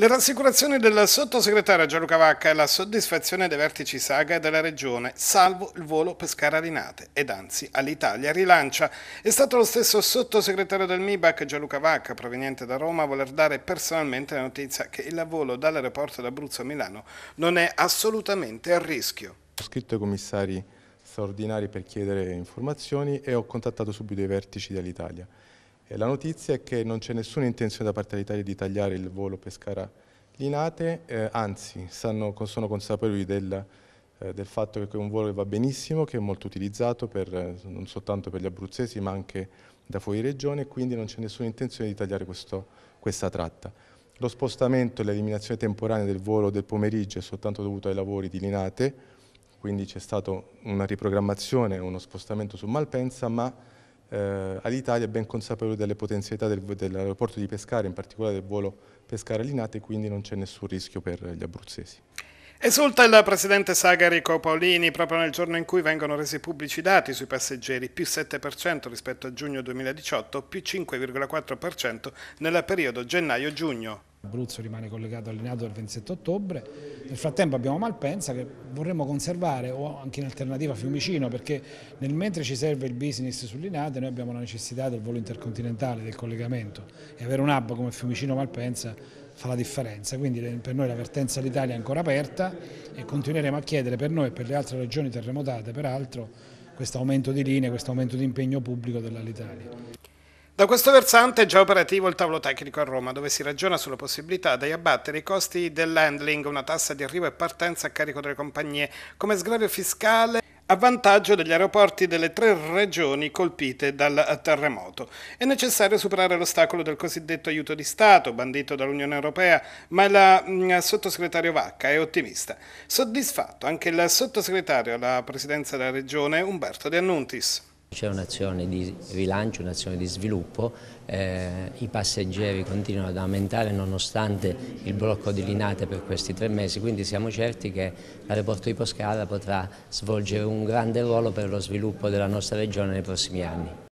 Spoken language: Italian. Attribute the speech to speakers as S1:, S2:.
S1: Le rassicurazioni del sottosegretario Gianluca Vacca e la soddisfazione dei vertici Saga e della Regione, salvo il volo Pescara-Linate ed anzi all'Italia rilancia. È stato lo stesso sottosegretario del MIBAC Gianluca Vacca, proveniente da Roma, a voler dare personalmente la notizia che il volo dall'aeroporto d'Abruzzo a Milano non è assolutamente a
S2: rischio. Ho scritto ai commissari straordinari per chiedere informazioni e ho contattato subito i vertici dell'Italia. E la notizia è che non c'è nessuna intenzione da parte dell'Italia di tagliare il volo Pescara-Linate, eh, anzi sanno, sono consapevoli del, eh, del, fatto che è un volo che va benissimo, che è molto utilizzato per, eh, non soltanto per gli abruzzesi ma anche da fuori regione quindi non c'è nessuna intenzione di tagliare questo, questa tratta. Lo spostamento e l'eliminazione temporanea del volo del pomeriggio è soltanto dovuto ai lavori di Linate, quindi c'è stata una riprogrammazione, uno spostamento su Malpensa, ma eh, all'Italia ben consapevoli delle potenzialità del, dell'aeroporto di Pescara, in particolare del volo Pescara-Linate, quindi non c'è nessun rischio per gli abruzzesi.
S1: Esulta il presidente Sagari Copaolini proprio nel giorno in cui vengono resi pubblici i dati sui passeggeri, più 7% rispetto a giugno 2018, più 5,4% nel periodo gennaio-giugno.
S3: Abruzzo rimane collegato allenato dal 27 ottobre, nel frattempo abbiamo Malpensa che vorremmo conservare o anche in alternativa Fiumicino perché nel mentre ci serve il business sull'Inate noi abbiamo la necessità del volo intercontinentale, del collegamento e avere un hub come Fiumicino-Malpensa fa la differenza, quindi per noi la vertenza all'Italia è ancora aperta e continueremo a chiedere per noi e per le altre regioni terremotate peraltro questo aumento di linee, questo aumento di impegno pubblico dell'Alitalia.
S1: Da questo versante è già operativo il tavolo tecnico a Roma, dove si ragiona sulla possibilità di abbattere i costi dell'handling, una tassa di arrivo e partenza a carico delle compagnie, come sgravio fiscale a vantaggio degli aeroporti delle tre regioni colpite dal terremoto. È necessario superare l'ostacolo del cosiddetto aiuto di Stato, bandito dall'Unione Europea, ma il mm, sottosegretario Vacca è ottimista. Soddisfatto anche il sottosegretario alla presidenza della regione Umberto De Annuntis.
S4: C'è un'azione di rilancio, un'azione di sviluppo, eh, i passeggeri continuano ad aumentare nonostante il blocco di Linate per questi tre mesi, quindi siamo certi che l'aeroporto di Poscala potrà svolgere un grande ruolo per lo sviluppo della nostra regione nei prossimi anni.